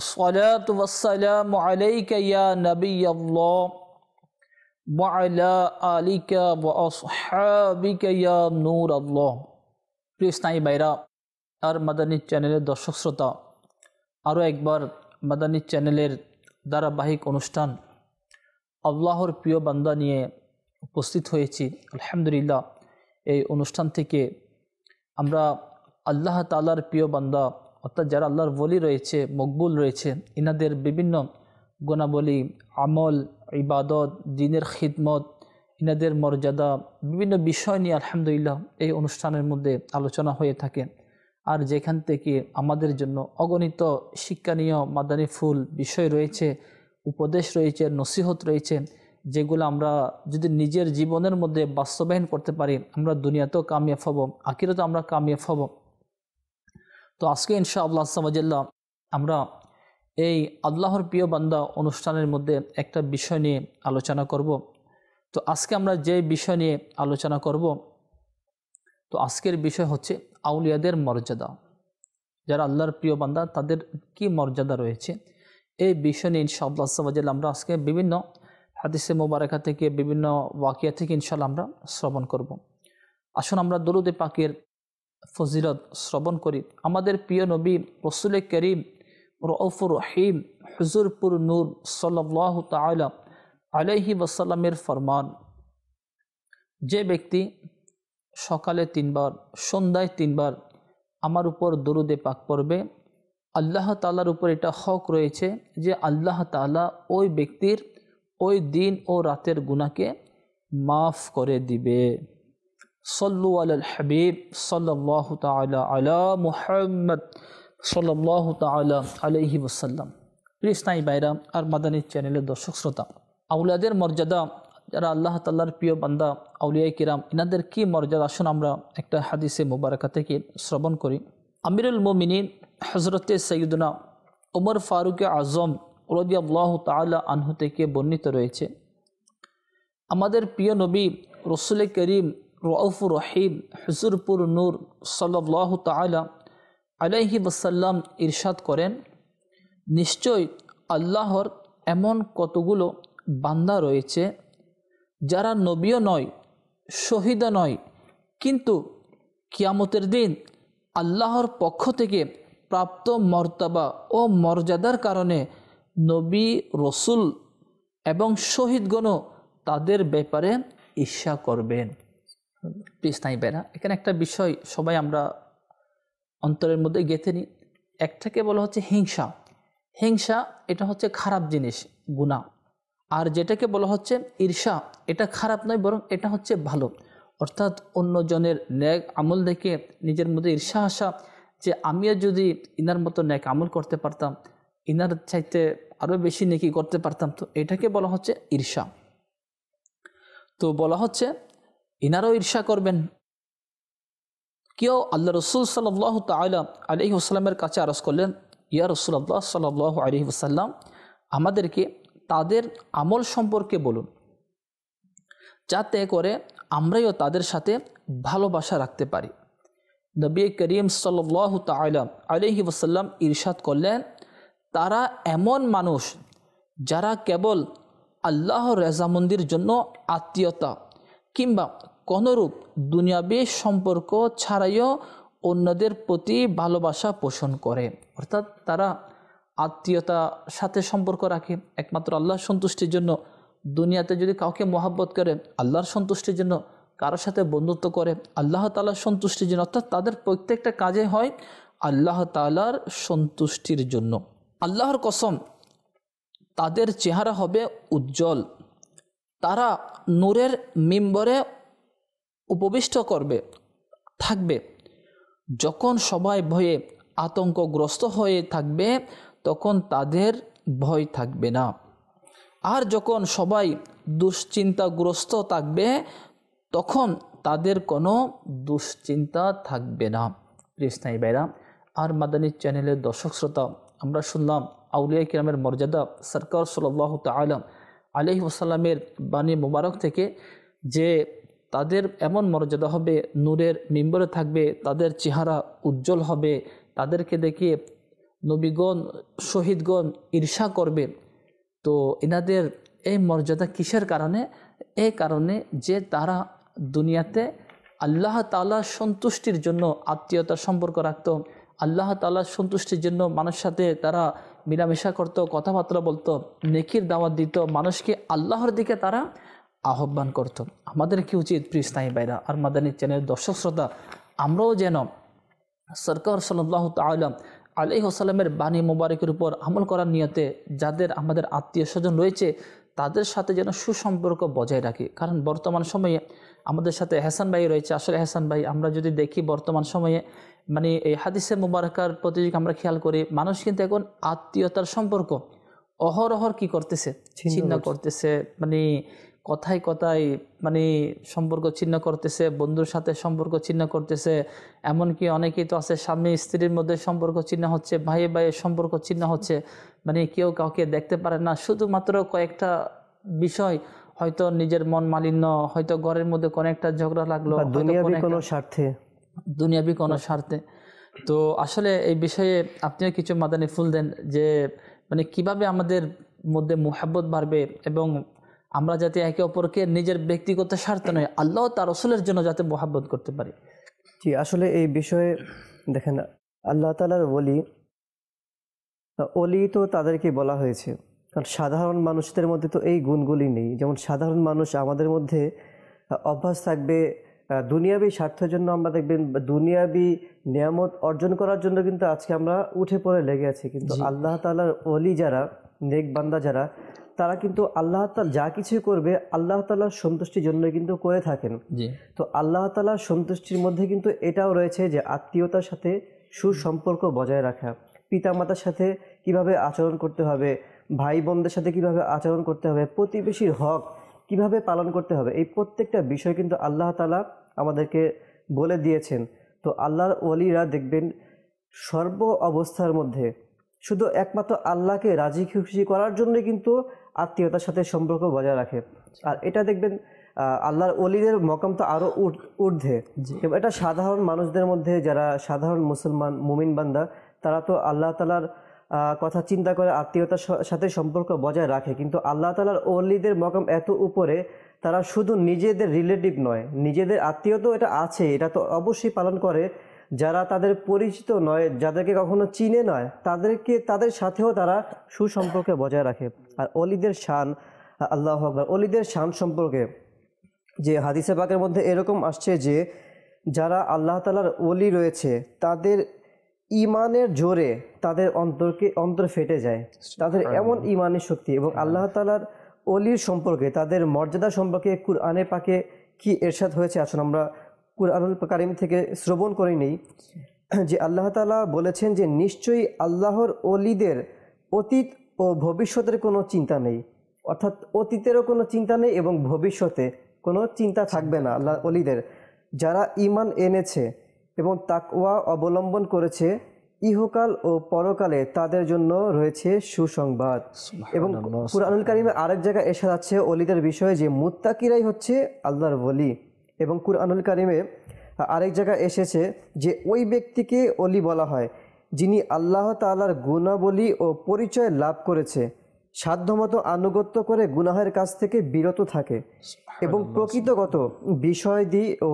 الصلاة والسلام عليك يا نبي الله وعلى آلك وأصحابك يا نور الله প্রিয় স্নায়ী বাইরা আর মাদানী চ্যানেলের দর্শক শ্রোতা আরও একবার মাদানী চ্যানেলের ধারাবাহিক অনুষ্ঠান আল্লাহর প্রিয় বান্দা নিয়ে উপস্থিত হয়েছি আলহামদুলিল্লাহ এই অনুষ্ঠান থেকে আমরা আল্লাহ তালার প্রিয় বান্দা অর্থাৎ যারা আল্লাহর বলি রয়েছে মকবুল রয়েছে ইনাদের বিভিন্ন গুণাবলী আমল ইবাদত দিনের খিদমত ইনাদের মর্যাদা বিভিন্ন বিষয় নিয়ে আলহামদুলিল্লাহ এই অনুষ্ঠানের মধ্যে আলোচনা হয়ে থাকে আর যেখান থেকে আমাদের জন্য অগণিত শিক্ষানীয় মাদানী ফুল বিষয় রয়েছে উপদেশ রয়েছে নসিহত রয়েছে যেগুলো আমরা যদি নিজের জীবনের মধ্যে বাস্তবায়ন করতে পারি আমরা দুনিয়াতেও কামিয়াব হব আকিরতো আমরা কামিয়াব হব তো আজকে ইনশা আল্লাহ সামাজাল্লাহ আমরা এই আল্লাহর প্রিয় বান্দা অনুষ্ঠানের মধ্যে একটা বিষয় নিয়ে আলোচনা করব তো আজকে আমরা যে বিষয় নিয়ে আলোচনা করব তো আজকের বিষয় হচ্ছে আউলিয়াদের মর্যাদা যারা আল্লাহর প্রিয় বান্দা তাদের কি মর্যাদা রয়েছে এই বিষয় নিয়ে ইনশা আল্লাহ সামাজাল্লাহ আমরা আজকে বিভিন্ন হাদিসে মোবারকা থেকে বিভিন্ন ওয়াকিয়া থেকে ইনশাল্লাহ আমরা শ্রবণ করব আসুন আমরা দরুদে পাকের ফজিলত শ্রবণ করি আমাদের প্রিয় নবী রসুল করিম রফুর রহিম হুজুরপুর নূর সাল্লাহ তালা আলহি ওসাল্লামের ফরমান যে ব্যক্তি সকালে তিনবার সন্ধ্যায় তিনবার আমার উপর দরুদে পাক পড়বে আল্লাহ তালার উপর এটা হক রয়েছে যে আল্লাহ তালা ওই ব্যক্তির ওই দিন ও রাতের গুণাকে মাফ করে দিবে صلوا على الحبيب صلى الله تعالى على محمد صلى الله تعالى عليه وسلم ইসলামী বাইরা আর মাদানী চ্যানেলের দর্শক শ্রোতা আউলাদের মর্যাদা যারা আল্লাহ তাল্লার প্রিয় বান্দা আউলিয়া কিরাম এনাদের কী মর্যাদা আসুন আমরা একটা হাদিসে মুবারকা থেকে শ্রবণ করি আমিরুল মোমিনিন হজরতে সৈয়দনা ওমর ফারুক আজম রবি আল্লাহ তালা আনহু থেকে বর্ণিত রয়েছে আমাদের প্রিয় নবী রসুল করিম রউফুর রহিম হুজুরপুর নূর সাল্লাহ তালা আলাইহি বাসাল্লাম ইরশাদ করেন নিশ্চয় আল্লাহর এমন কতগুলো বান্দা রয়েছে যারা নবীও নয় শহীদ নয় কিন্তু কিয়ামতের দিন আল্লাহর পক্ষ থেকে প্রাপ্ত মর্তাবা ও মর্যাদার কারণে নবী রসুল এবং শহীদগণ তাদের ব্যাপারে ঈর্ষা করবেন নাই বেড়া এখানে একটা বিষয় সবাই আমরা অন্তরের মধ্যে গেঁথে নিই একটাকে বলা হচ্ছে হিংসা হিংসা এটা হচ্ছে খারাপ জিনিস গুণা আর যেটাকে বলা হচ্ছে ঈর্ষা এটা খারাপ নয় বরং এটা হচ্ছে ভালো অর্থাৎ অন্যজনের ন্যাক আমল দেখে নিজের মধ্যে ঈর্ষা আসা যে আমিও যদি ইনার মতো ন্যাক আমল করতে পারতাম ইনার চাইতে আরও বেশি নেকি করতে পারতাম তো এটাকে বলা হচ্ছে ঈর্ষা তো বলা হচ্ছে এনারাও ঈর্ষা করবেন কেউ আল্লাহ রসুল সাল্লাহ তালা আলহি কাছে আরস করলেন ইয়া রসুল আল্লাহ সাল্লাহ আলহি আমাদেরকে তাদের আমল সম্পর্কে বলুন যাতে করে আমরাও তাদের সাথে ভালোবাসা রাখতে পারি নবী করিম সাল্লাহ তালাম আলহি ওসাল্লাম ইরশাদ করলেন তারা এমন মানুষ যারা কেবল আল্লাহ রেজামন্দির জন্য আত্মীয়তা কিংবা কোনরূপ দুনিয়াবী সম্পর্ক ছাড়াইও অন্যদের প্রতি ভালোবাসা পোষণ করে অর্থাৎ তারা আত্মীয়তা সাথে সম্পর্ক রাখে একমাত্র আল্লাহর সন্তুষ্টির জন্য দুনিয়াতে যদি কাউকে মহাব্বত করে আল্লাহর সন্তুষ্টির জন্য কারোর সাথে বন্ধুত্ব করে আল্লাহ তালার সন্তুষ্টির জন্য অর্থাৎ তাদের প্রত্যেকটা কাজে হয় আল্লাহ তালার সন্তুষ্টির জন্য আল্লাহর কসম তাদের চেহারা হবে উজ্জ্বল তারা নূরের মিম্বরে উপবিষ্ট করবে থাকবে যখন সবাই ভয়ে আতঙ্কগ্রস্ত হয়ে থাকবে তখন তাদের ভয় থাকবে না আর যখন সবাই দুশ্চিন্তাগ্রস্ত থাকবে তখন তাদের কোনো দুশ্চিন্তা থাকবে না কৃষ্ণাই বাইরা আর মাদানী চ্যানেলের দর্শক শ্রোতা আমরা শুনলাম আউলিয়া কিরামের মর্যাদা সরকার সাল্লাহ তালাম আলহি ওসাল্লামের বাণী মোবারক থেকে যে তাদের এমন মর্যাদা হবে নূরের মিম্বরে থাকবে তাদের চেহারা উজ্জ্বল হবে তাদেরকে দেখে নবীগণ শহীদগণ ঈর্ষা করবে তো এনাদের এই মর্যাদা কিসের কারণে এই কারণে যে তারা দুনিয়াতে আল্লাহ তালা সন্তুষ্টির জন্য আত্মীয়তার সম্পর্ক রাখত আল্লাহ তালা সন্তুষ্টির জন্য মানুষ সাথে তারা মিলামেশা করতো কথাবার্তা বলতো নেকির দাওয়াত দিত মানুষকে আল্লাহর দিকে তারা আহ্বান করত। আমাদের কি উচিত প্রিস্তাহী বাইরা আর মাদানী চ্যানেল দর্শক শ্রোতা আমরাও যেন সরকার সাল্লাহ তালাম আলি হোসালামের বাণী মোবারকের উপর আমল করার নিয়তে যাদের আমাদের আত্মীয় স্বজন রয়েছে তাদের সাথে যেন সুসম্পর্ক বজায় রাখি কারণ বর্তমান সময়ে আমাদের সাথে হেসান ভাই রয়েছে আসলে হেসান ভাই আমরা যদি দেখি বর্তমান সময়ে মানে এই হাদিসে মুবারকার প্রতি আমরা খেয়াল করি মানুষ কিন্তু এখন আত্মীয়তার সম্পর্ক অহরহর কি করতেছে ছিন্ন করতেছে মানে কথায় কথায় মানে সম্পর্ক ছিন্ন করতেছে বন্ধুর সাথে সম্পর্ক ছিন্ন করতেছে এমনকি অনেকেই তো আছে স্বামী স্ত্রীর মধ্যে সম্পর্ক ছিন্ন হচ্ছে ভাইয়ে ভাইয়ের সম্পর্ক ছিন্ন হচ্ছে মানে কেউ কাউকে দেখতে পারে না শুধুমাত্র কয়েকটা বিষয় হয়তো নিজের মন মালিন্য হয়তো ঘরের মধ্যে কোনো একটা ঝগড়া লাগলো স্বার্থে দুনিয়াবি কোনো স্বার্থে তো আসলে এই বিষয়ে আপনিও কিছু মাদানি ফুল দেন যে মানে কিভাবে আমাদের মধ্যে মোহাব্বত বাড়বে এবং আমরা যাতে একে অপরকে নিজের ব্যক্তিগত স্বার্থ নয় আল্লাহ তার রসুলের জন্য যাতে মোহাব্বত করতে পারি জি আসলে এই বিষয়ে দেখেন আল্লাহ তালার ওলি ওলি তো তাদেরকে বলা হয়েছে কারণ সাধারণ মানুষদের মধ্যে তো এই গুণগুলি নেই যেমন সাধারণ মানুষ আমাদের মধ্যে অভ্যাস থাকবে দুনিয়াবি স্বার্থের জন্য আমরা দেখবেন দুনিয়াবি নিয়ামত অর্জন করার জন্য কিন্তু আজকে আমরা উঠে পড়ে লেগে আছি কিন্তু আল্লাহ তালার অলি যারা নেক বান্দা যারা তারা কিন্তু আল্লাহ তালা যা কিছু করবে আল্লাহ তালার সন্তুষ্টির জন্য কিন্তু করে থাকেন তো আল্লাহ তালার সন্তুষ্টির মধ্যে কিন্তু এটাও রয়েছে যে আত্মীয়তার সাথে সুসম্পর্ক বজায় রাখা পিতামাতার সাথে কিভাবে আচরণ করতে হবে ভাই বোনদের সাথে কিভাবে আচরণ করতে হবে প্রতিবেশীর হক কিভাবে পালন করতে হবে এই প্রত্যেকটা বিষয় কিন্তু আল্লাহ তালা আমাদেরকে বলে দিয়েছেন তো আল্লাহর ওলিরা দেখবেন সর্ব অবস্থার মধ্যে শুধু একমাত্র আল্লাহকে রাজি খুশি করার জন্য কিন্তু আত্মীয়তার সাথে সম্পর্ক বজায় রাখে আর এটা দেখবেন আল্লাহর অলিদের মকাম তো আরও ঊর্ধ্বে এটা সাধারণ মানুষদের মধ্যে যারা সাধারণ মুসলমান মুমিন বান্দা তারা তো আল্লাহ তালার কথা চিন্তা করে আত্মীয়তার সাথে সম্পর্ক বজায় রাখে কিন্তু আল্লাহ তালার অলিদের মকাম এত উপরে তারা শুধু নিজেদের রিলেটিভ নয় নিজেদের আত্মীয় তো এটা আছে এটা তো অবশ্যই পালন করে যারা তাদের পরিচিত নয় যাদেরকে কখনো চিনে নয় তাদেরকে তাদের সাথেও তারা সুসম্পর্কে বজায় রাখে আর অলিদের শান আল্লাহ আকবর অলিদের শান সম্পর্কে যে হাদিসে পাকের মধ্যে এরকম আসছে যে যারা আল্লাহ তালার অলি রয়েছে তাদের ইমানের জোরে তাদের অন্তরকে অন্তর ফেটে যায় তাদের এমন ইমানের শক্তি এবং আল্লাহ তালার অলির সম্পর্কে তাদের মর্যাদা সম্পর্কে কুরআনে পাকে কি এরশাদ হয়েছে আসলে আমরা কুরআনুল কারিম থেকে শ্রবণ করে নিই যে আল্লাহ তালা বলেছেন যে নিশ্চয়ই আল্লাহর অলিদের অতীত ও ভবিষ্যতের কোনো চিন্তা নেই অর্থাৎ অতীতেরও কোনো চিন্তা নেই এবং ভবিষ্যতে কোনো চিন্তা থাকবে না আল্লাহ অলিদের যারা ইমান এনেছে এবং তাকওয়া অবলম্বন করেছে ইহকাল ও পরকালে তাদের জন্য রয়েছে সুসংবাদ এবং কুরআনুল কারিমে আরেক জায়গায় এসে যাচ্ছে অলিদের বিষয়ে যে মুত্তাকিরাই হচ্ছে আল্লাহর বলি এবং কুরআনুল কারিমে আরেক জায়গায় এসেছে যে ওই ব্যক্তিকে অলি বলা হয় যিনি আল্লাহ তালার গুণাবলী ও পরিচয় লাভ করেছে সাধ্যমতো আনুগত্য করে গুনাহের কাছ থেকে বিরত থাকে এবং প্রকৃতগত বিষয়দি ও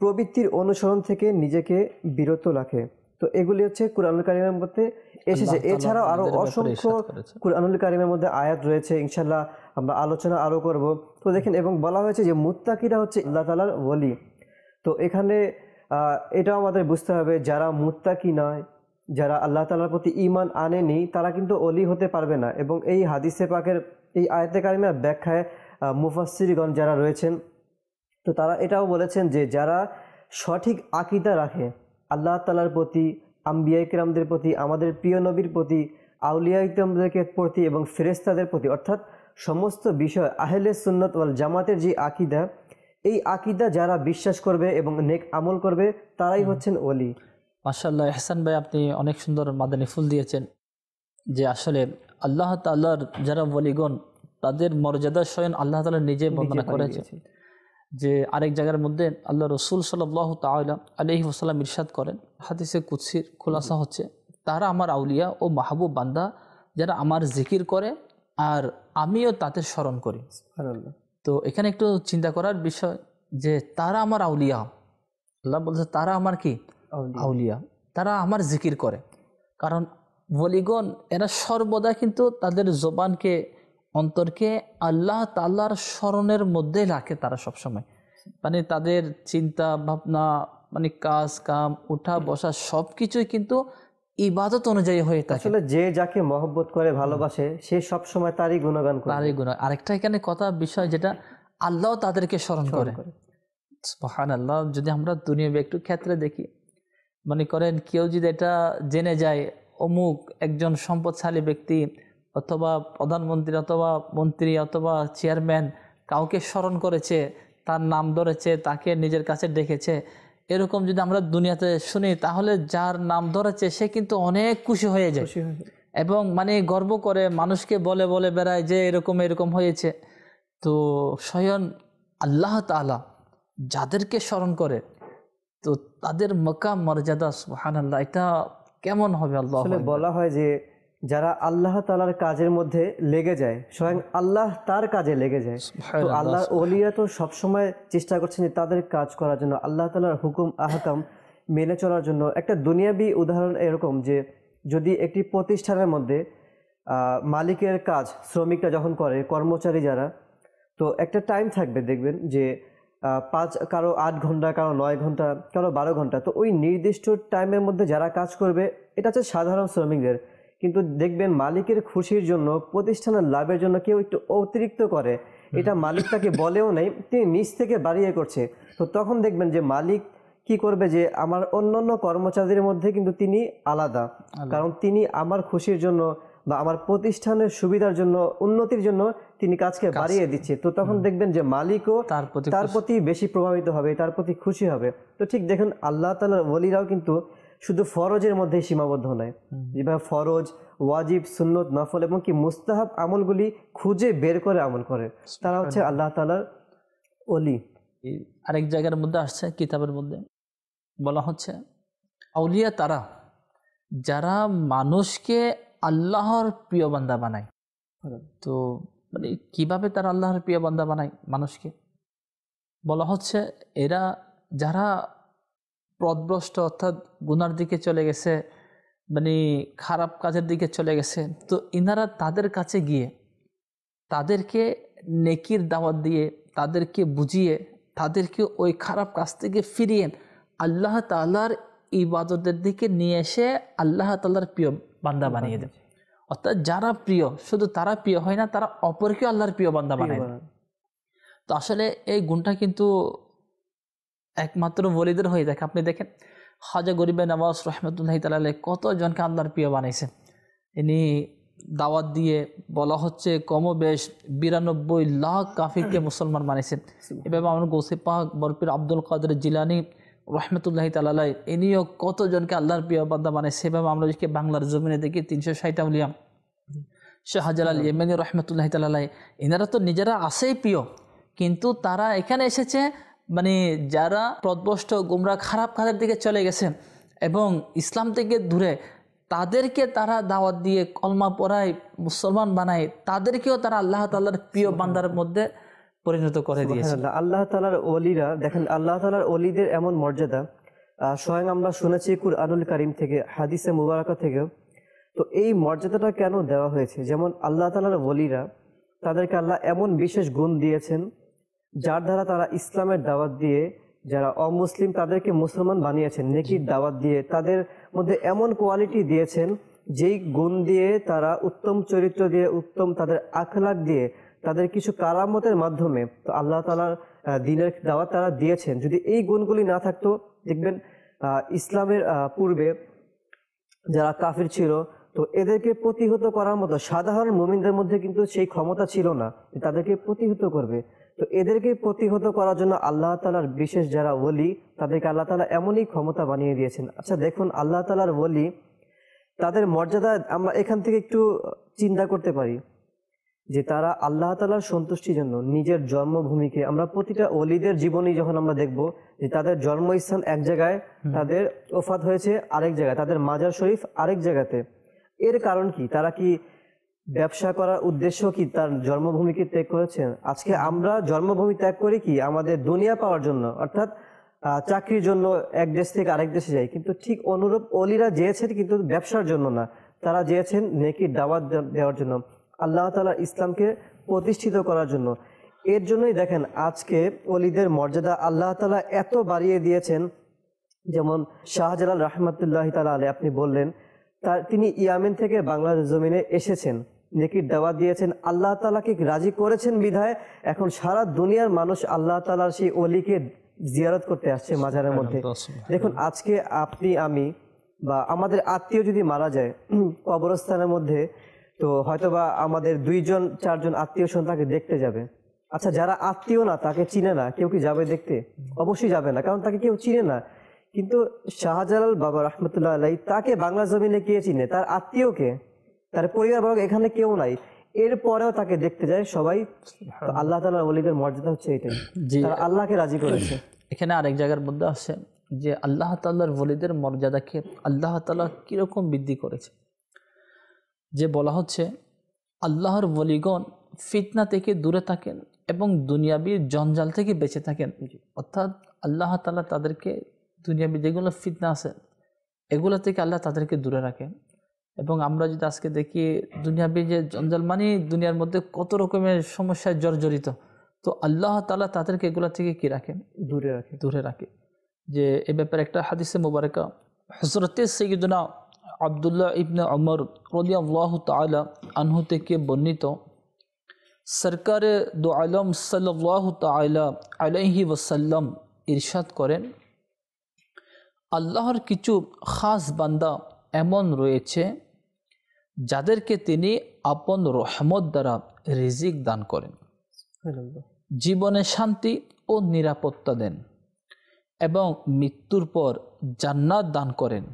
প্রবৃত্তির অনুসরণ থেকে নিজেকে বিরত রাখে তো এগুলি হচ্ছে কোরআনুল কারিমের মধ্যে এসেছে এছাড়াও আরও অসংখ্য কুরআনুল কারিমের মধ্যে আয়াত রয়েছে ইনশাল্লাহ আমরা আলোচনা আরও করব তো দেখেন এবং বলা হয়েছে যে মুত্তাকিরা হচ্ছে আল্লাহ তালার ওলি তো এখানে এটাও আমাদের বুঝতে হবে যারা মুত্তাকি নয় যারা আল্লাহ তালার প্রতি ইমান আনেনি তারা কিন্তু অলি হতে পারবে না এবং এই হাদিসে পাকের এই আয়তে কারিমার ব্যাখ্যায় মুফাসিরগণ যারা রয়েছেন তো তারা এটাও বলেছেন যে যারা সঠিক আকিদা রাখে আল্লাহ তালার প্রতি আম্বিয়া ইকরামদের প্রতি আমাদের প্রিয় নবীর প্রতি আউলিয়া ইকরামদেরকে প্রতি এবং ফেরেস্তাদের প্রতি অর্থাৎ সমস্ত বিষয় আহলে সুন্নত ওয়াল জামাতের যে আকিদা এই আকিদা যারা বিশ্বাস করবে এবং নেক আমল করবে তারাই হচ্ছেন ওলি মাসাল্লাহ এহসান ভাই আপনি অনেক সুন্দর মাদানী ফুল দিয়েছেন যে আসলে আল্লাহ তাল্লাহর যারা বলিগণ তাদের মর্যাদা স্বয়ং আল্লাহ তালা নিজে বর্ণনা করেছে যে আরেক জায়গার মধ্যে আল্লাহ রসুল সাল্লাহ তাল্লাম আলহি ওসাল্লাম ইরশাদ করেন হাতিসে কুৎসির খোলাসা হচ্ছে তারা আমার আউলিয়া ও মাহবুব বান্দা যারা আমার জিকির করে আর আমিও তাতে স্মরণ করি তো এখানে একটু চিন্তা করার বিষয় যে তারা আমার আউলিয়া আল্লাহ বলছে তারা আমার কি আউলিয়া তারা আমার জিকির করে কারণ বলিগণ এরা সর্বদা কিন্তু তাদের জবানকে অন্তরকে আল্লাহ তাল্লার স্মরণের মধ্যে রাখে তারা সবসময় মানে তাদের চিন্তা ভাবনা মানে কাজ কাম উঠা বসা সব কিছুই কিন্তু ইবাদত অনুযায়ী হয়ে থাকে আসলে যে যাকে মহব্বত করে ভালোবাসে সে সব সময় তারই গুণগান করে তারই গুণ আরেকটা এখানে কথা বিষয় যেটা আল্লাহ তাদেরকে স্মরণ করে মহান আল্লাহ যদি আমরা দুনিয়া একটু ক্ষেত্রে দেখি মনে করেন কেউ যদি এটা জেনে যায় অমুক একজন সম্পদশালী ব্যক্তি অথবা প্রধানমন্ত্রী অথবা মন্ত্রী অথবা চেয়ারম্যান কাউকে স্মরণ করেছে তার নাম ধরেছে তাকে নিজের কাছে ডেকেছে এরকম যদি আমরা দুনিয়াতে শুনি তাহলে যার নাম ধরেছে সে কিন্তু অনেক খুশি হয়ে যায় এবং মানে গর্ব করে মানুষকে বলে বলে বেড়ায় যে এরকম এরকম হয়েছে তো স্বয়ং আল্লাহ তালা যাদেরকে স্মরণ করে তো তাদের মকাম মর্যাদা সুহান আল্লাহ এটা কেমন হবে আল্লাহ বলা হয় যে যারা আল্লাহ তালার কাজের মধ্যে লেগে যায় স্বয়ং আল্লাহ তার কাজে লেগে যায় তো আল্লাহ ওলিয়া তো সবসময় চেষ্টা করছেন তাদের কাজ করার জন্য আল্লাহ তালার হুকুম আহকাম মেনে চলার জন্য একটা দুনিয়াবি উদাহরণ এরকম যে যদি একটি প্রতিষ্ঠানের মধ্যে মালিকের কাজ শ্রমিকরা যখন করে কর্মচারী যারা তো একটা টাইম থাকবে দেখবেন যে পাঁচ কারো আট ঘন্টা কারো নয় ঘন্টা কারো বারো ঘন্টা তো ওই নির্দিষ্ট টাইমের মধ্যে যারা কাজ করবে এটা হচ্ছে সাধারণ শ্রমিকদের কিন্তু দেখবেন মালিকের খুশির জন্য প্রতিষ্ঠানের লাভের জন্য কেউ একটু অতিরিক্ত করে এটা মালিক তাকে বলেও নেই তিনি নিচ থেকে বাড়িয়ে করছে তো তখন দেখবেন যে মালিক কি করবে যে আমার অন্য অন্য কর্মচারীদের মধ্যে কিন্তু তিনি আলাদা কারণ তিনি আমার খুশির জন্য বা আমার প্রতিষ্ঠানের সুবিধার জন্য উন্নতির জন্য তিনি কাজকে বাড়িয়ে দিচ্ছে তো তখন দেখবেন যে মালিকও তার প্রতি বেশি প্রভাবিত হবে তার প্রতি খুশি হবে তো ঠিক দেখুন আল্লাহ তালার ওলিরাও কিন্তু শুধু ফরজের মধ্যে সীমাবদ্ধ নয় যেভাবে ফরজ ওয়াজিব সুন্নত নফল এবং কি মুস্তাহাব আমলগুলি খুঁজে বের করে আমল করে তারা হচ্ছে আল্লাহ তালার অলি আরেক জায়গার মধ্যে আসছে কিতাবের মধ্যে বলা হচ্ছে আউলিয়া তারা যারা মানুষকে আল্লাহর প্রিয় বান্দা বানায় হ্যাঁ। তো মানে কিভাবে তারা আল্লাহর প্রিয় বান্দা বানায় মানুষকে বলা হচ্ছে এরা যারা পদভ্রষ্ট অর্থাৎ গুনার দিকে চলে গেছে মানে খারাপ কাজের দিকে চলে গেছে তো ইনারা তাদের কাছে গিয়ে তাদেরকে নেকির দাওয়াত দিয়ে তাদেরকে বুঝিয়ে তাদেরকে ওই খারাপ কাজ থেকে ফিরিয়ে আল্লাহ তাল্লাহার ইবাদতের দিকে নিয়ে এসে আল্লাহ তাল্লার প্রিয় বান্দা বানিয়ে দেন অর্থাৎ যারা প্রিয় শুধু তারা প্রিয় হয় না তারা অপরকে আল্লাহর প্রিয় বান্দা বানায় তো আসলে এই গুণটা কিন্তু একমাত্র বলিদের হয়ে থাকে আপনি দেখেন হাজা গরিবে নওয়াজ রহমতুল্লাহ তালালে কতজনকে আল্লাহর প্রিয় বানাইছে ইনি দাওয়াত দিয়ে বলা হচ্ছে কমবেশ বিরানব্বই লাখ কাফিরকে মুসলমান বানিয়েছেন এভাবে আমার গোসিপাহ বরপির আব্দুল কাদের জিলানি রহমতুল্লাহ তালাই ইনিও কতজনকে আল্লাহর প্রিয় বান্দা বানায় সেভাবে আমরা যদি বাংলার জমিনে দেখি তিনশো ষাট উলিয়াম শাহজালাল ইয়েমেনি রহমতুল্লাহ তালাই এনারা তো নিজেরা আসেই প্রিয় কিন্তু তারা এখানে এসেছে মানে যারা প্রদবষ্ট গোমরা খারাপ খাদের দিকে চলে গেছে এবং ইসলাম থেকে দূরে তাদেরকে তারা দাওয়াত দিয়ে কলমা পড়ায় মুসলমান বানায় তাদেরকেও তারা আল্লাহ তাল্লার প্রিয় বান্দার মধ্যে পরিণত করে দিয়েছে আল্লাহ তালার অলিরা দেখেন আল্লাহ তালার অলিদের এমন মর্যাদা স্বয়ং আমরা শুনেছি কুর আনুল করিম থেকে হাদিসে মুবারকা থেকে তো এই মর্যাদাটা কেন দেওয়া হয়েছে যেমন আল্লাহ তালার অলিরা তাদেরকে আল্লাহ এমন বিশেষ গুণ দিয়েছেন যার দ্বারা তারা ইসলামের দাওয়াত দিয়ে যারা অমুসলিম তাদেরকে মুসলমান বানিয়েছেন নেকির দাওয়াত দিয়ে তাদের মধ্যে এমন কোয়ালিটি দিয়েছেন যেই গুণ দিয়ে তারা উত্তম চরিত্র দিয়ে উত্তম তাদের আখলাক দিয়ে তাদের কিছু কারামতের মাধ্যমে তো আল্লাহ তালার দিনের দাওয়াত তারা দিয়েছেন যদি এই গুণগুলি না থাকতো দেখবেন ইসলামের পূর্বে যারা কাফির ছিল তো এদেরকে প্রতিহত করার মতো সাধারণ মোমিনদের মধ্যে কিন্তু সেই ক্ষমতা ছিল না তাদেরকে প্রতিহত করবে তো এদেরকে প্রতিহত করার জন্য আল্লাহ তালার বিশেষ যারা ওলি তাদেরকে আল্লাহ তালা এমনই ক্ষমতা বানিয়ে দিয়েছেন আচ্ছা দেখুন আল্লাহ তালার ওলি তাদের মর্যাদা আমরা এখান থেকে একটু চিন্তা করতে পারি যে তারা আল্লাহ তালার সন্তুষ্টির জন্য নিজের জন্মভূমিকে আমরা প্রতিটা অলিদের জীবনই যখন আমরা দেখব যে তাদের জন্মস্থান এক জায়গায় তাদের ওফাত হয়েছে আরেক জায়গায় তাদের মাজার শরীফ আরেক জায়গাতে এর কারণ কি তারা কি ব্যবসা করার উদ্দেশ্য কি তার জন্মভূমিকে ত্যাগ করেছেন আজকে আমরা জন্মভূমি ত্যাগ করি কি আমাদের দুনিয়া পাওয়ার জন্য অর্থাৎ চাকরির জন্য এক দেশ থেকে আরেক দেশে যাই কিন্তু ঠিক অনুরূপ অলিরা যেয়েছেন কিন্তু ব্যবসার জন্য না তারা যেয়েছেন নেকি দাওয়াত দেওয়ার জন্য আল্লাহ তালা ইসলামকে প্রতিষ্ঠিত করার জন্য এর জন্যই দেখেন আজকে অলিদের মর্যাদা আল্লাহ তালা এত বাড়িয়ে দিয়েছেন যেমন শাহজালাল রহমতুল্লাহ তালা আলী আপনি বললেন তার তিনি ইয়ামেন থেকে বাংলাদেশ জমিনে এসেছেন নেকির দাওয়াত দিয়েছেন আল্লাহ তালাকে রাজি করেছেন বিধায় এখন সারা দুনিয়ার মানুষ আল্লাহ তালার সেই অলিকে জিয়ারত করতে আসছে মাজারের মধ্যে দেখুন আজকে আপনি আমি বা আমাদের আত্মীয় যদি মারা যায় কবরস্থানের মধ্যে তো হয়তোবা আমাদের দুইজন চারজন আত্মীয় স্বজন তাকে দেখতে যাবে আচ্ছা যারা আত্মীয় না তাকে চিনে না কেউ কি যাবে দেখতে অবশ্যই যাবে না কারণ তাকে কেউ চিনে না কিন্তু শাহজালাল বাবা রহমতুল্লাহ আলাই তাকে বাংলা জমিনে কে চিনে তার আত্মীয়কে তার পরিবারবর্গ এখানে কেউ নাই এরপরেও তাকে দেখতে যায় সবাই আল্লাহ তালা অলিদের মর্যাদা হচ্ছে এটাই যে আল্লাহকে রাজি করেছে এখানে আরেক জায়গার মধ্যে আছে যে আল্লাহ তাল্লাহর বলিদের মর্যাদাকে আল্লাহ তালা কীরকম বৃদ্ধি করেছে যে বলা হচ্ছে আল্লাহর বলিগণ ফিতনা থেকে দূরে থাকেন এবং দুনিয়াবির জঞ্জাল থেকে বেঁচে থাকেন অর্থাৎ আল্লাহ তালা তাদেরকে দুনিয়াবী যেগুলো ফিতনা আছে এগুলো থেকে আল্লাহ তাদেরকে দূরে রাখেন এবং আমরা যদি আজকে দেখি দুনিয়াবি যে জঞ্জাল মানে দুনিয়ার মধ্যে কত রকমের সমস্যায় জর্জরিত তো আল্লাহ তালা তাদেরকে এগুলা থেকে কি রাখেন দূরে রাখে দূরে রাখে যে এ ব্যাপারে একটা হাদিসে মোবারকা হজরতে সৈয়দনা আবদুল্লাহ ইবনে অমর রলিয়াল্লাহ তালা আনহু থেকে বর্ণিত সরকার দো আলম সাল্লাহ তালা আলহি ওসাল্লাম ইরশাদ করেন আল্লাহর কিছু খাস বান্দা এমন রয়েছে যাদেরকে তিনি আপন রহমত দ্বারা রিজিক দান করেন জীবনে শান্তি ও নিরাপত্তা দেন এবং মৃত্যুর পর জান্নাত দান করেন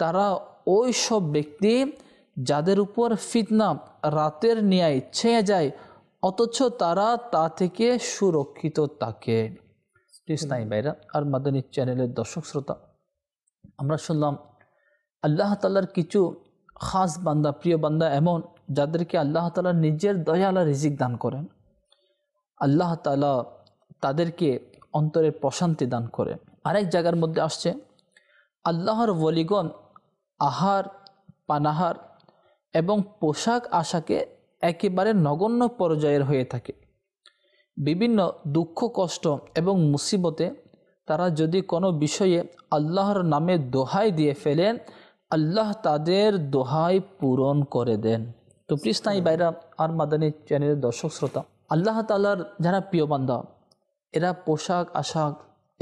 তারা ওই সব ব্যক্তি যাদের উপর ফিতনা রাতের ন্যায় ছেয়ে যায় অথচ তারা তা থেকে সুরক্ষিত থাকে নাই ভাইরা আর মাদানী চ্যানেলের দর্শক শ্রোতা আমরা শুনলাম আল্লাহ তাল্লার কিছু খাস বান্দা প্রিয় বান্দা এমন যাদেরকে আল্লাহ তালা নিজের দয়ালা রিজিক দান করেন আল্লাহ তালা তাদেরকে অন্তরের প্রশান্তি দান করেন আরেক জায়গার মধ্যে আসছে আল্লাহর বলিগণ আহার পানাহার এবং পোশাক আশাকে একেবারে নগণ্য পর্যায়ের হয়ে থাকে বিভিন্ন দুঃখ কষ্ট এবং মুসিবতে তারা যদি কোনো বিষয়ে আল্লাহর নামে দোহাই দিয়ে ফেলেন আল্লাহ তাদের দোহাই পূরণ করে দেন তো প্লিজ বাইরা আর মাদানী চ্যানেলের দর্শক শ্রোতা আল্লাহ তালার যারা প্রিয় বান্ধব এরা পোশাক আশাক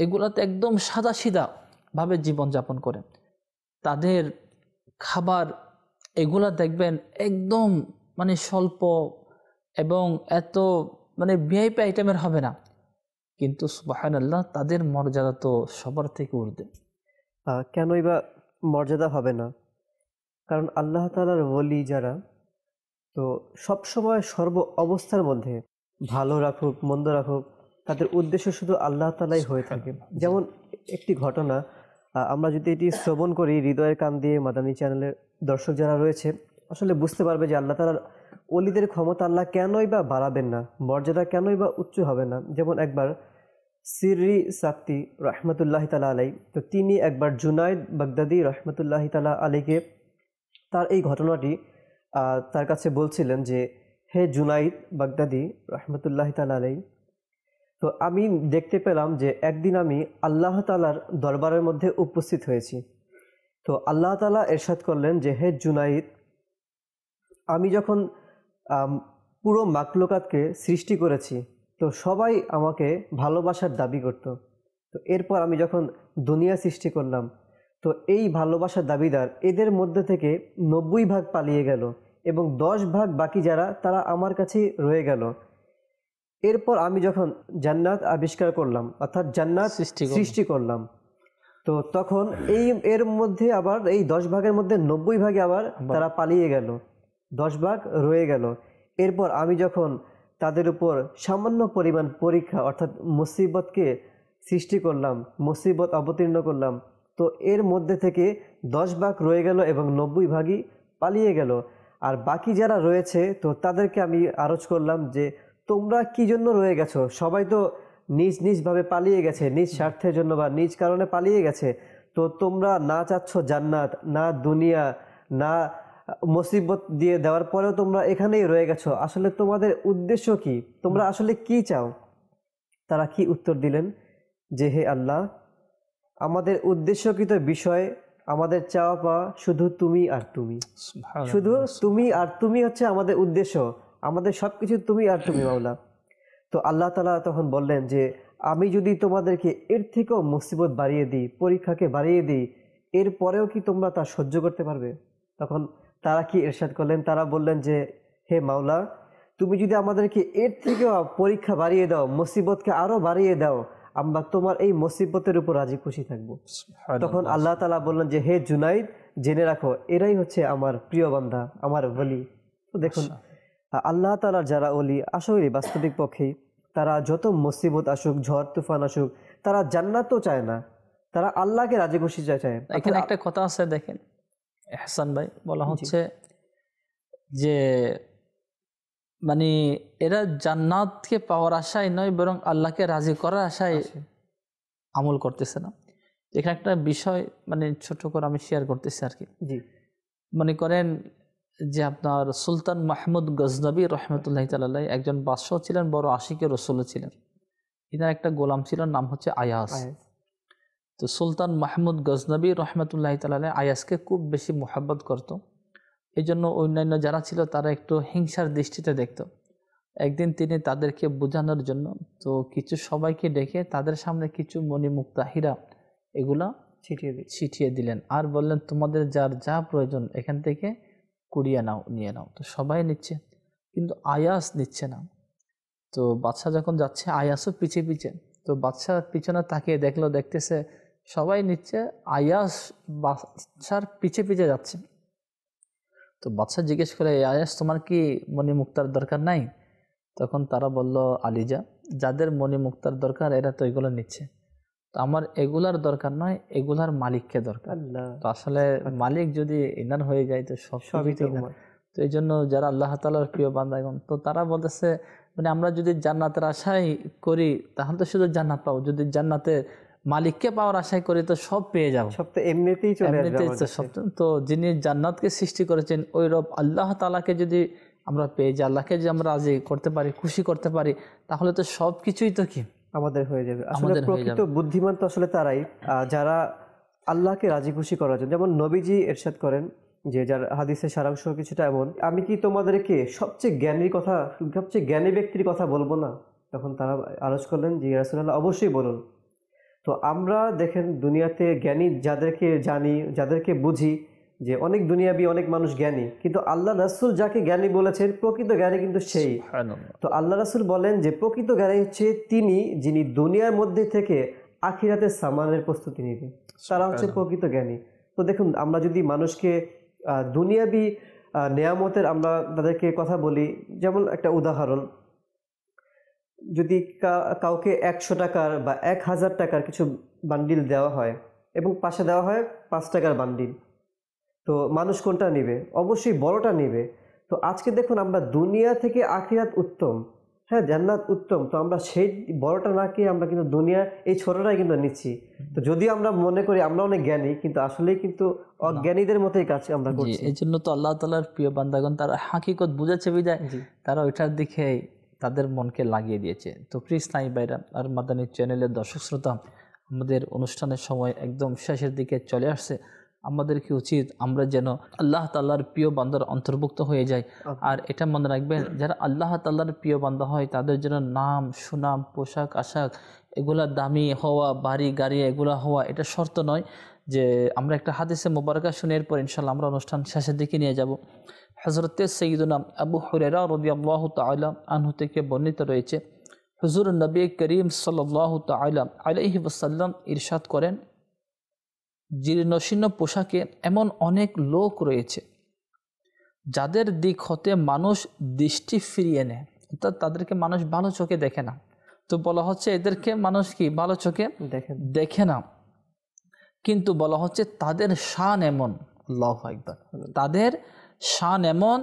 এগুলাতে একদম সাদা সিধাভাবে জীবনযাপন করেন তাদের খাবার এগুলা দেখবেন একদম মানে স্বল্প এবং এত মানে ভিআইপি আইটেমের হবে না কিন্তু সুবাহান আল্লাহ তাদের মর্যাদা তো সবার থেকে উঠবে কেনই বা মর্যাদা হবে না কারণ আল্লাহ তালার বলি যারা তো সবসময় সর্ব অবস্থার মধ্যে ভালো রাখুক মন্দ রাখুক তাদের উদ্দেশ্য শুধু আল্লাহ তালাই হয়ে থাকে যেমন একটি ঘটনা আমরা যদি এটি শ্রবণ করি হৃদয়ের কান দিয়ে মাদানী চ্যানেলের দর্শক যারা রয়েছে আসলে বুঝতে পারবে যে আল্লাহ তালার অলিদের ক্ষমতা আল্লাহ কেনই বা বাড়াবেন না মর্যাদা কেনই বা উচ্চ হবে না যেমন একবার সিররি সাক্তি রহমতুল্লাহ তালা আলাই তো তিনি একবার জুনায়দ বাগদাদি রহমতুল্লাহ তালা আলীকে তার এই ঘটনাটি তার কাছে বলছিলেন যে হে জুনাইদ বাগদাদি রহমতুল্লাহ তালা আলাই তো আমি দেখতে পেলাম যে একদিন আমি আল্লাহ তালার দরবারের মধ্যে উপস্থিত হয়েছি তো আল্লাহ তালা এরশাদ করলেন যে হে জুনাইদ আমি যখন পুরো মাকলোকাতকে সৃষ্টি করেছি তো সবাই আমাকে ভালোবাসার দাবি করত তো এরপর আমি যখন দুনিয়া সৃষ্টি করলাম তো এই ভালোবাসার দাবিদার এদের মধ্যে থেকে নব্বই ভাগ পালিয়ে গেল এবং দশ ভাগ বাকি যারা তারা আমার কাছেই রয়ে গেল এরপর আমি যখন জান্নাত আবিষ্কার করলাম অর্থাৎ জান্নাত সৃষ্টি করলাম তো তখন এই এর মধ্যে আবার এই দশ ভাগের মধ্যে নব্বই ভাগে আবার তারা পালিয়ে গেল দশ ভাগ রয়ে গেল এরপর আমি যখন তাদের উপর সামান্য পরিমাণ পরীক্ষা অর্থাৎ মুসিবতকে সৃষ্টি করলাম মুসিবত অবতীর্ণ করলাম তো এর মধ্যে থেকে দশ ভাগ রয়ে গেল এবং নব্বই ভাগই পালিয়ে গেল আর বাকি যারা রয়েছে তো তাদেরকে আমি আরজ করলাম যে তোমরা কি জন্য রয়ে গেছো সবাই তো নিজ নিজভাবে পালিয়ে গেছে নিজ স্বার্থের জন্য বা নিজ কারণে পালিয়ে গেছে তো তোমরা না চাচ্ছ জান্নাত না দুনিয়া না মুসিবত দিয়ে দেওয়ার পরেও তোমরা এখানেই রয়ে গেছো আসলে তোমাদের উদ্দেশ্য কি তোমরা আসলে কি চাও তারা কি উত্তর দিলেন যে হে আল্লাহ আমাদের উদ্দেশ্যকৃত বিষয় আমাদের চাওয়া পাওয়া শুধু তুমি আর তুমি শুধু তুমি আর তুমি হচ্ছে আমাদের উদ্দেশ্য আমাদের সব কিছু তুমি আর তুমি মাওলা তো আল্লাহ তালা তখন বললেন যে আমি যদি তোমাদেরকে এর থেকেও মুসিবত বাড়িয়ে দিই পরীক্ষাকে বাড়িয়ে দিই এরপরেও কি তোমরা তা সহ্য করতে পারবে তখন তারা কি এরশাদ করলেন তারা বললেন যে হে মাওলা তুমি যদি আমাদেরকে এর থেকেও পরীক্ষা বাড়িয়ে দাও মুসিবতকে আরও বাড়িয়ে দাও আমরা তোমার এই মুসিবতের উপর রাজি খুশি থাকবো তখন আল্লাহ তালা বললেন যে হে জুনাইদ জেনে রাখো এরাই হচ্ছে আমার প্রিয় বান্ধা আমার বলি দেখুন আচ্ছা। আল্লাহ তালার যারা অলি আসলে বাস্তবিক পক্ষে তারা যত মুসিবত আসুক ঝড় তুফান আসুক তারা জান্নাতও চায় না তারা আল্লাহকে রাজি খুশি চায় এখানে একটা কথা আছে দেখেন এহসান ভাই বলা হচ্ছে যে মানে এরা জান্নাতকে পাওয়ার আশায় নয় বরং আল্লাহকে রাজি করার আশায় আমল করতেছে না এখানে একটা বিষয় মানে ছোট করে আমি শেয়ার করতেছি আর কি মনে করেন যে আপনার সুলতান মাহমুদ গজনবী রহমতুল্লাহ তাল্লাহ একজন বাদশাহ ছিলেন বড় আশিকে রসুলও ছিলেন এনার একটা গোলাম ছিল নাম হচ্ছে আয়াস তো সুলতান মাহমুদ গজনবী রহমতুল্লাহ তালে আয়াসকে খুব বেশি মোহাব্বত করত এই জন্য অন্যান্য যারা ছিল তারা একটু হিংসার দৃষ্টিতে দেখত একদিন তিনি তাদেরকে বোঝানোর জন্য তো কিছু সবাইকে ডেকে তাদের সামনে কিছু মণিমুক্তা হীরা এগুলা ছিটিয়ে ছিটিয়ে দিলেন আর বললেন তোমাদের যার যা প্রয়োজন এখান থেকে কুড়িয়ে নাও নিয়ে নাও তো সবাই নিচ্ছে কিন্তু আয়াস নিচ্ছে না তো বাচ্চা যখন যাচ্ছে আয়াসও পিছিয়ে পিছিয়ে তো বাচ্চার পিছনে তাকিয়ে দেখলো দেখতেছে সবাই নিচ্ছে আয়াস বাচ্চার পিছে পিছে যাচ্ছে তো বাচ্চা জিজ্ঞেস করে আয়াস তোমার কি মনি মুক্তার দরকার নাই তখন তারা বলল আলিজা যাদের মনি মুক্তার দরকার এরা তো এগুলো নিচ্ছে তো আমার এগুলার দরকার নয় এগুলার মালিককে দরকার তো আসলে মালিক যদি এনার হয়ে যায় তো সব সবই তো এই জন্য যারা আল্লাহ তালার প্রিয় বান্দা তো তারা বলতেছে মানে আমরা যদি জান্নাতের আশাই করি তাহলে তো শুধু জান্নাত পাবো যদি জান্নাতে মালিককে পাওয়ার আশায় করে তো সব পেয়ে যাবো সব তো এমনিতেই যিনি জান্নাতকে সৃষ্টি করেছেন ওই রব আল্লাহ তালাকে যদি আমরা পেয়ে যাই আল্লাহকে যদি আমরা রাজি করতে পারি খুশি করতে পারি তাহলে তো সব কিছুই তো কি আমাদের হয়ে যাবে প্রকৃত বুদ্ধিমান তো আসলে তারাই যারা আল্লাহকে রাজি খুশি করার জন্য যেমন নবীজি এরশাদ করেন যে যার হাদিসের সারাংশ কিছুটা এমন আমি কি তোমাদেরকে সবচেয়ে জ্ঞানীর কথা সবচেয়ে জ্ঞানী ব্যক্তির কথা বলবো না তখন তারা আলোচ করলেন যে রাসুল্লাহ অবশ্যই বলুন তো আমরা দেখেন দুনিয়াতে জ্ঞানী যাদেরকে জানি যাদেরকে বুঝি যে অনেক দুনিয়াবি অনেক মানুষ জ্ঞানী কিন্তু আল্লাহ রাসুল যাকে জ্ঞানী বলেছেন প্রকৃত জ্ঞানী কিন্তু সেই তো আল্লাহ রাসুল বলেন যে প্রকৃত জ্ঞানী হচ্ছে তিনি যিনি দুনিয়ার মধ্যে থেকে আখিরাতে সামানের প্রস্তুতি নিবে তারা হচ্ছে প্রকৃত জ্ঞানী তো দেখুন আমরা যদি মানুষকে দুনিয়াবি নেয়ামতের আমরা তাদেরকে কথা বলি যেমন একটা উদাহরণ যদি কাউকে একশো টাকার বা এক হাজার টাকার কিছু বান্ডিল দেওয়া হয় এবং পাশে দেওয়া হয় পাঁচ টাকার বান্ডিল তো মানুষ কোনটা নেবে অবশ্যই বড়টা নেবে তো আজকে দেখুন আমরা দুনিয়া থেকে আখিরাত উত্তম হ্যাঁ জান্নাত উত্তম তো আমরা সেই বড়টা না কি আমরা কিন্তু দুনিয়া এই ছোটটাই কিন্তু নিচ্ছি তো যদি আমরা মনে করি আমরা অনেক জ্ঞানী কিন্তু আসলেই কিন্তু অজ্ঞানীদের মতোই কাজ আমরা করছি এই জন্য তো আল্লাহ তালার প্রিয় বান্দাগণ তারা হাকিকত বুঝেছে বিদায় তারা ওইটার দিকে তাদের মনকে লাগিয়ে দিয়েছে তো প্রিয় নাই ভাইরা আর মাদানী চ্যানেলের দর্শক শ্রোতা আমাদের অনুষ্ঠানের সময় একদম শেষের দিকে চলে আসছে আমাদেরকে উচিত আমরা যেন আল্লাহ তাল্লাহর প্রিয় বান্দার অন্তর্ভুক্ত হয়ে যায় আর এটা মনে রাখবেন যারা আল্লাহ তাল্লার প্রিয় বান্দা হয় তাদের যেন নাম সুনাম পোশাক আশাক এগুলা দামি হওয়া বাড়ি গাড়ি এগুলা হওয়া এটা শর্ত নয় যে আমরা একটা হাদিসে মোবারকা শুনে এরপর ইনশাল্লাহ আমরা অনুষ্ঠান শেষের দিকে নিয়ে যাব হজরতে সঈদুনাম আবু হরেরা রবি আল্লাহ তালাম আনহু থেকে বর্ণিত রয়েছে হুজুর নবী করিম সাল্লাহ তালাম আলহি ওসাল্লাম ইরশাদ করেন জীর্ণশীর্ণ পোশাকে এমন অনেক লোক রয়েছে যাদের দিক হতে মানুষ দৃষ্টি ফিরিয়ে নেয় অর্থাৎ তাদেরকে মানুষ ভালো চোখে দেখে না তো বলা হচ্ছে এদেরকে মানুষ কি ভালো চোখে দেখে দেখে না কিন্তু বলা হচ্ছে তাদের শান এমন আল্লাহ একবার তাদের শান এমন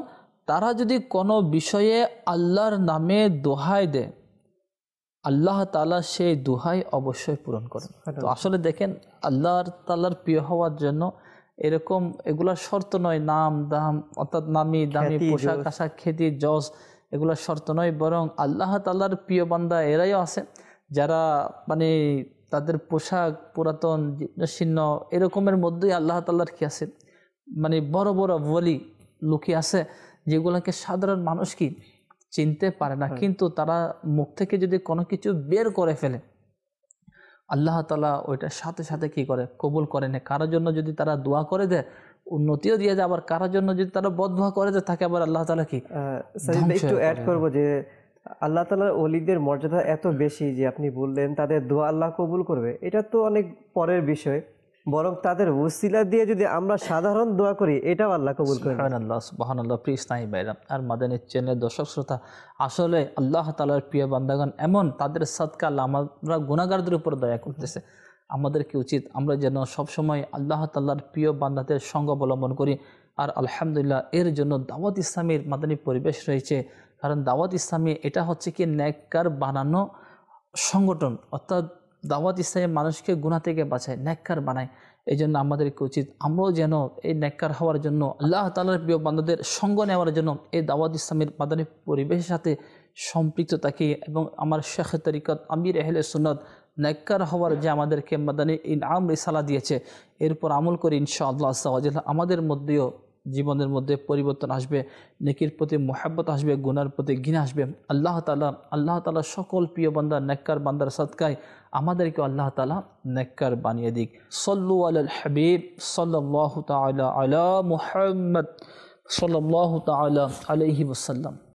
তারা যদি কোনো বিষয়ে আল্লাহর নামে দোহাই দেয় আল্লাহ তালা সেই দোহাই অবশ্যই পূরণ করেন তো আসলে দেখেন আল্লাহর তালার প্রিয় হওয়ার জন্য এরকম এগুলা শর্ত নয় নাম দাম অর্থাৎ নামি দামি পোশাক আশাক খেতি জজ এগুলা শর্ত নয় বরং আল্লাহ তাল্লার প্রিয় বান্দা এরাইও আছে যারা মানে তাদের পোশাক পুরাতন চিহ্ন এরকমের মধ্যেই আল্লাহ তাল্লার কি আছে মানে বড় বড় বলি লোকই আছে যেগুলোকে সাধারণ মানুষ কি চিনতে পারে না হ্যাঁ। কিন্তু তারা মুখ থেকে যদি কোনো কিছু বের করে ফেলে আল্লাহ তালা ওইটার সাথে সাথে কি করে কবুল করে না কারোর জন্য যদি তারা দোয়া করে দেয় উন্নতিও দিয়ে দেয় আবার কারোর জন্য যদি তারা বদভা করে দেয় থাকে আবার আল্লাহ তালা কি একটু অ্যাড করবো যে আল্লাহ তালার অলিদের মর্যাদা এত বেশি যে আপনি বললেন তাদের দোয়া আল্লাহ কবুল করবে এটা তো অনেক পরের বিষয় বরং তাদের উসিলা দিয়ে যদি আমরা সাধারণ দোয়া করি এটাও আল্লাহ কবুল করি আল্লাহ সুবাহান আল্লাহ প্রিয় ইসলামী ভাইরাম আর মাদানের চেনের দর্শক শ্রোতা আসলে আল্লাহ তালার প্রিয় বান্দাগণ এমন তাদের সৎকাল আমরা গুণাগারদের উপর দয়া করতেছে আমাদেরকে উচিত আমরা যেন সবসময় আল্লাহ তাল্লাহার প্রিয় বান্দাদের সঙ্গ অবলম্বন করি আর আলহামদুলিল্লাহ এর জন্য দাওয়াত ইসলামের মাদানী পরিবেশ রয়েছে কারণ দাওয়াত ইসলামী এটা হচ্ছে কি ন্যাককার বানানো সংগঠন অর্থাৎ দাওয়াত ইসলামের মানুষকে গুণা থেকে বাঁচায় ন্যাক্কার বানায় এই জন্য আমাদেরকে উচিত আমরাও যেন এই ন্যাক্কার হওয়ার জন্য আল্লাহ তালার প্রিয় বান্ধবদের সঙ্গ নেওয়ার জন্য এই দাওয়াত ইসলামের মাদানী পরিবেশের সাথে সম্পৃক্ত থাকি এবং আমার শেখ তরিকত আমির এহলে সুনত ন্যাক্কার হওয়ার যে আমাদেরকে মাদানী ইন আম রিসালা দিয়েছে এরপর আমল করি আল্লাহ সাহায্য আমাদের মধ্যেও জীবনের মধ্যে পরিবর্তন আসবে নেকির প্রতি মোহাব্বত আসবে গুনার প্রতি ঘিনা আসবে আল্লাহ তালা আল্লাহ তালা সকল প্রিয় বান্দার নেককার বান্দার সৎকায় আমাদেরকে আল্লাহ তালা নেককার বানিয়ে দিক সল্লু আল হাবিব সাল্লাহ তালা আলা মুহাম্মদ সাল্লাহ তালা আলহি ওসাল্লাম